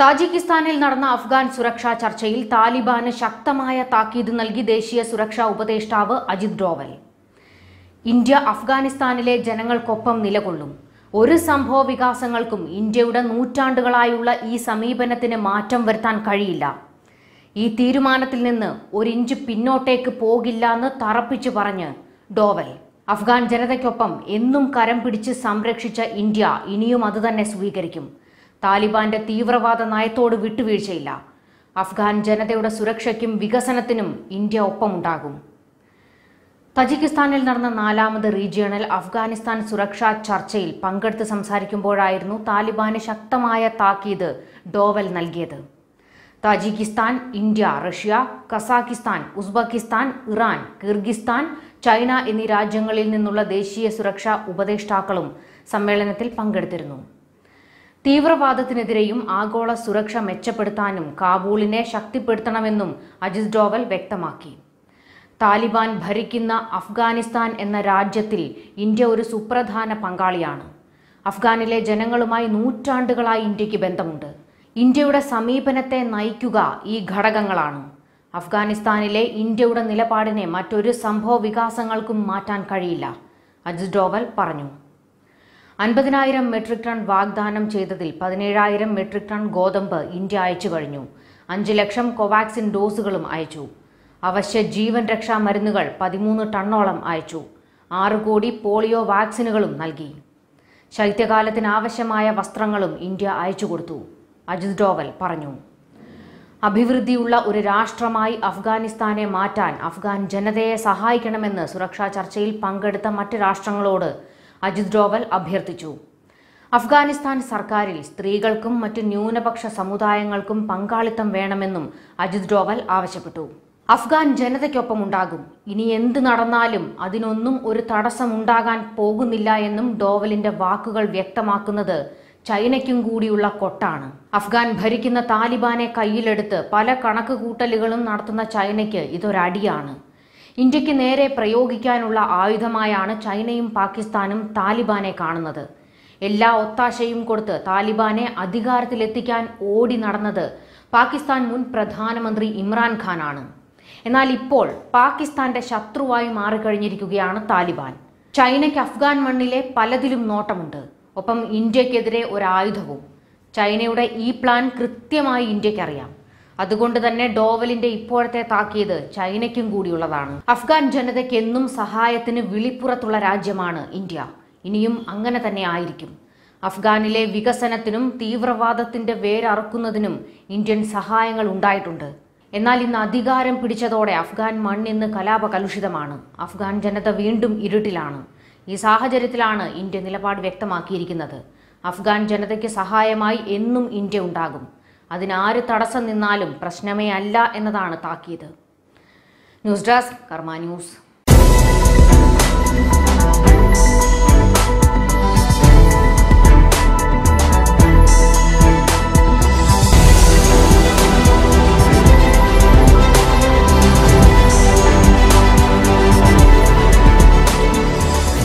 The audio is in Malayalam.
താജിക്കിസ്ഥാനിൽ നടന്ന അഫ്ഗാൻ സുരക്ഷാ ചർച്ചയിൽ താലിബാന് ശക്തമായ താക്കീത് നൽകി ദേശീയ സുരക്ഷാ ഉപദേഷ്ടാവ് അജിത് ഡോവൽ ഇന്ത്യ അഫ്ഗാനിസ്ഥാനിലെ ജനങ്ങൾക്കൊപ്പം നിലകൊള്ളും ഒരു സംഭവ വികാസങ്ങൾക്കും ഇന്ത്യയുടെ നൂറ്റാണ്ടുകളായുള്ള ഈ സമീപനത്തിന് മാറ്റം വരുത്താൻ കഴിയില്ല ഈ തീരുമാനത്തിൽ നിന്ന് ഒരിഞ്ച് പിന്നോട്ടേക്ക് പോകില്ല എന്ന് തറപ്പിച്ചു പറഞ്ഞ് ഡോവൽ അഫ്ഗാൻ ജനതയ്ക്കൊപ്പം എന്നും കരം പിടിച്ച് സംരക്ഷിച്ച ഇന്ത്യ ഇനിയും അതുതന്നെ സ്വീകരിക്കും താലിബാന്റെ തീവ്രവാദ നയത്തോട് വിട്ടുവീഴ്ചയില്ല അഫ്ഗാൻ ജനതയുടെ സുരക്ഷയ്ക്കും വികസനത്തിനും ഇന്ത്യ ഒപ്പമുണ്ടാകും തജിക്കിസ്ഥാനിൽ നടന്ന നാലാമത് റീജിയണൽ അഫ്ഗാനിസ്ഥാൻ സുരക്ഷാ ചർച്ചയിൽ പങ്കെടുത്ത് സംസാരിക്കുമ്പോഴായിരുന്നു താലിബാന് ശക്തമായ താക്കീത് ഡോവൽ നൽകിയത് Tajikistan India Russia Kazakhstan Uzbekistan Iran Kyrgyzstan China എന്നീ രാജ്യങ്ങളിൽ നിന്നുള്ള ദേശീയ സുരക്ഷാ ഉപദേഷ്ടാക്കളും സമ്മേളനത്തിൽ പങ്കെടുത്തിരുന്നു തീവ്രവാദത്തിനെതിരെയും ആഗോള സുരക്ഷ മെച്ചപ്പെടുത്താനും കാബൂളിനെ ശക്തിപ്പെടുത്തണമെന്നും അജിത് ഡോവൽ വ്യക്തമാക്കി താലിബാൻ ഭരിക്കുന്ന അഫ്ഗാനിസ്ഥാൻ എന്ന രാജ്യത്തിൽ ഇന്ത്യ ഒരു സുപ്രധാന പങ്കാളിയാണ് അഫ്ഗാനിലെ ജനങ്ങളുമായി നൂറ്റാണ്ടുകളായി ഇന്ത്യക്ക് ബന്ധമുണ്ട് ഇന്ത്യയുടെ സമീപനത്തെ നയിക്കുക ഈ ഘടകങ്ങളാണ് അഫ്ഗാനിസ്ഥാനിലെ ഇന്ത്യയുടെ നിലപാടിനെ മറ്റൊരു സംഭവ വികാസങ്ങൾക്കും മാറ്റാൻ കഴിയില്ല അജിത് ഡോവൽ പറഞ്ഞു അൻപതിനായിരം മെട്രിക് ടൺ വാഗ്ദാനം ചെയ്തതിൽ പതിനേഴായിരം മെട്രിക് ടൺ ഗോതമ്പ് ഇന്ത്യ അയച്ചു കഴിഞ്ഞു അഞ്ച് ലക്ഷം കോവാക്സിൻ ഡോസുകളും അയച്ചു അവശ്യ ജീവൻ രക്ഷാ മരുന്നുകൾ പതിമൂന്ന് ടണ്ണോളം അയച്ചു ആറ് കോടി പോളിയോ വാക്സിനുകളും നൽകി ശൈത്യകാലത്തിനാവശ്യമായ വസ്ത്രങ്ങളും ഇന്ത്യ അയച്ചു കൊടുത്തു അജിത് ഡോവൽ പറഞ്ഞു അഭിവൃദ്ധിയുള്ള ഒരു രാഷ്ട്രമായി അഫ്ഗാനിസ്ഥാനെ മാറ്റാൻ അഫ്ഗാൻ ജനതയെ സഹായിക്കണമെന്ന് സുരക്ഷാ ചർച്ചയിൽ പങ്കെടുത്ത മറ്റ് രാഷ്ട്രങ്ങളോട് അജിത് ഡോവൽ അഭ്യർത്ഥിച്ചു അഫ്ഗാനിസ്ഥാൻ സർക്കാരിൽ സ്ത്രീകൾക്കും മറ്റ് ന്യൂനപക്ഷ സമുദായങ്ങൾക്കും പങ്കാളിത്തം വേണമെന്നും അജിത് ഡോവൽ ആവശ്യപ്പെട്ടു അഫ്ഗാൻ ഉണ്ടാകും ഇനി എന്ത് നടന്നാലും അതിനൊന്നും ഒരു ഉണ്ടാകാൻ പോകുന്നില്ല എന്നും ഡോവലിന്റെ വാക്കുകൾ വ്യക്തമാക്കുന്നത് ചൈനയ്ക്കും കൂടിയുള്ള കൊട്ടാണ് അഫ്ഗാൻ ഭരിക്കുന്ന താലിബാനെ കയ്യിലെടുത്ത് പല കണക്ക് കൂട്ടലുകളും നടത്തുന്ന ചൈനയ്ക്ക് ഇതൊരടിയാണ് ഇന്ത്യക്ക് നേരെ പ്രയോഗിക്കാനുള്ള ആയുധമായാണ് ചൈനയും പാകിസ്ഥാനും താലിബാനെ കാണുന്നത് എല്ലാ ഒത്താശയും കൊടുത്ത് താലിബാനെ അധികാരത്തിലെത്തിക്കാൻ ഓടി നടന്നത് പാകിസ്ഥാൻ മുൻ പ്രധാനമന്ത്രി ഇമ്രാൻഖാനാണ് എന്നാൽ ഇപ്പോൾ പാകിസ്ഥാന്റെ ശത്രുവായി മാറിക്കഴിഞ്ഞിരിക്കുകയാണ് താലിബാൻ ചൈനയ്ക്ക് അഫ്ഗാൻ മണ്ണിലെ പലതിലും നോട്ടമുണ്ട് ഒപ്പം ഇന്ത്യക്കെതിരെ ഒരായുധവും ചൈനയുടെ ഈ പ്ലാൻ കൃത്യമായി ഇന്ത്യക്കറിയാം അതുകൊണ്ട് തന്നെ ഡോവലിന്റെ ഇപ്പോഴത്തെ താക്കീത് ചൈനയ്ക്കും കൂടിയുള്ളതാണ് അഫ്ഗാൻ ജനതയ്ക്ക് എന്നും സഹായത്തിന് വിളിപ്പുറത്തുള്ള രാജ്യമാണ് ഇന്ത്യ ഇനിയും അങ്ങനെ തന്നെ ആയിരിക്കും അഫ്ഗാനിലെ വികസനത്തിനും തീവ്രവാദത്തിന്റെ വേരറുക്കുന്നതിനും ഇന്ത്യൻ സഹായങ്ങൾ ഉണ്ടായിട്ടുണ്ട് എന്നാൽ ഇന്ന് അധികാരം പിടിച്ചതോടെ അഫ്ഗാൻ മണ്ണിന്ന് കലുഷിതമാണ് അഫ്ഗാൻ ജനത വീണ്ടും ഇരുട്ടിലാണ് ഈ സാഹചര്യത്തിലാണ് ഇന്ത്യ നിലപാട് വ്യക്തമാക്കിയിരിക്കുന്നത് അഫ്ഗാൻ ജനതയ്ക്ക് സഹായമായി എന്നും ഇന്ത്യ ഉണ്ടാകും അതിനാര് തടസ്സം നിന്നാലും പ്രശ്നമേ അല്ല എന്നതാണ് താക്കീത് ന്യൂസ് ഡെസ്ക് കർമ്മ ന്യൂസ്